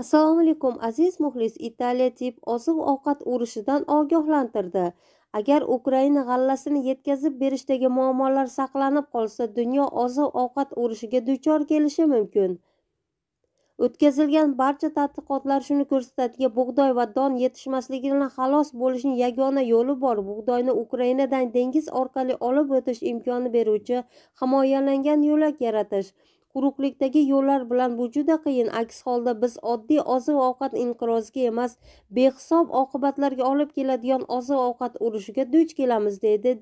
assalomu alaykum aziz muxlis italiya tib oziq ovqat urushidan ogohlantirdi agar ukraina g'allasini yetkazib berishdagi muammolar saqlanib qolsa dunyo oziq ovqat urushiga duchor kelishi mumkin o'tkazilgan barcha tadqiqotlar shuni ko'rsatadiki bug'doy va don yetishmasligidan xalos bo'lishning yagona yo'li bor bug'doyni ukrainadan dengiz orqali olib o'tish imkoni beruvchi himoyalangan yo'lak yaratish quruqlikdagi yo'llar bilan bu juda qiyin aks holda biz oddiy oziq ovqat inqiroziga emas behisob oqibatlarga olib keladigan oziq ovqat urushiga duch kelamiz deydi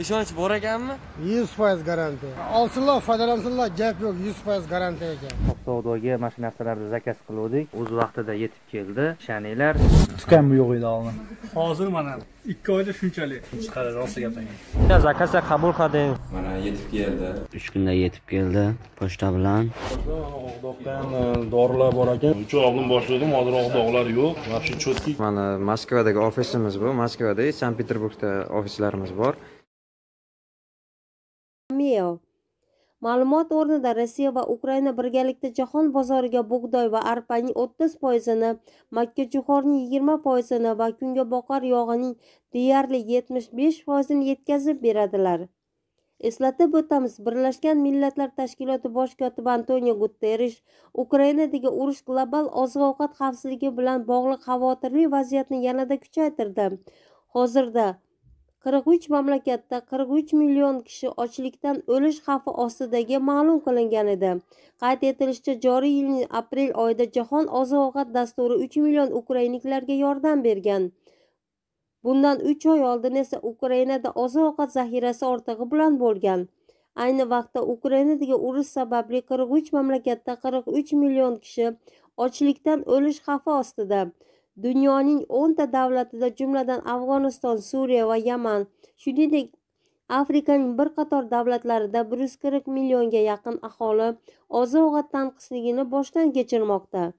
ishonch bor ekanmi yuz foiz garantiya olsinlar foydalansinlar gap yo'q yuz foiz garantiya ekan savdoga mana shu narsalarni zakaz qiluvdik o'z vaqtida yetib keldi shaniylar tukan yo'q edi oldin hozir mana ikki oyda shunchalik chiqadi rosti gapirgan zakazga qabul qilding mana yetib keldi uch kunda yetib keldi pochta bilan og'doqdan e, dorilar bor ekan uch oy oldin boshladim hozir og'doqlar yo'q вообще четкий mana moskvadagi ofisimiz bu moskvada sankt peterburgda ofislarimiz bor meo ma'lumot o'rnida rossiya va ukraina birgalikda jahon bozoriga bug'doy va arpaning 30 foizini makka jo'xorining 20 foizini va kungaboqar yog'ining deyarli 75 foizini yetkazib beradilar eslatib o'tamiz birlashgan millatlar tashkiloti bosh kotibi antonio Guterres ukrainadagi urush global oziq ovqat xavfsizligi bilan bog'liq xavotirli vaziyatni yanada kuchaytirdi hozirda qirq uch mamlakatda qirq uch million kishi ochlikdan o'lish xavfi ostidagi ma'lum qilingan edi qayd etilishicha joriy yilning aprel oyida jahon oziq ovqat dasturi uch million ukrainliklarga yordam bergan bundan uch oy oldin esa ukrainada oziq ovqat zaxirasi ortig'i bilan bo'lgan ayni vaqtda ukrainadagi urush sababli qirq uch mamlakatda qirq uch million kishi ochlikdan o'lish xavfi ostida dunyoning o'nta davlatida jumladan afg'oniston suriya va yaman shuningdek afrikaning bir qator davlatlarida bir yuz qirq millionga yaqin aholi oziq ovqat tanqisligini boshdan kechirmoqda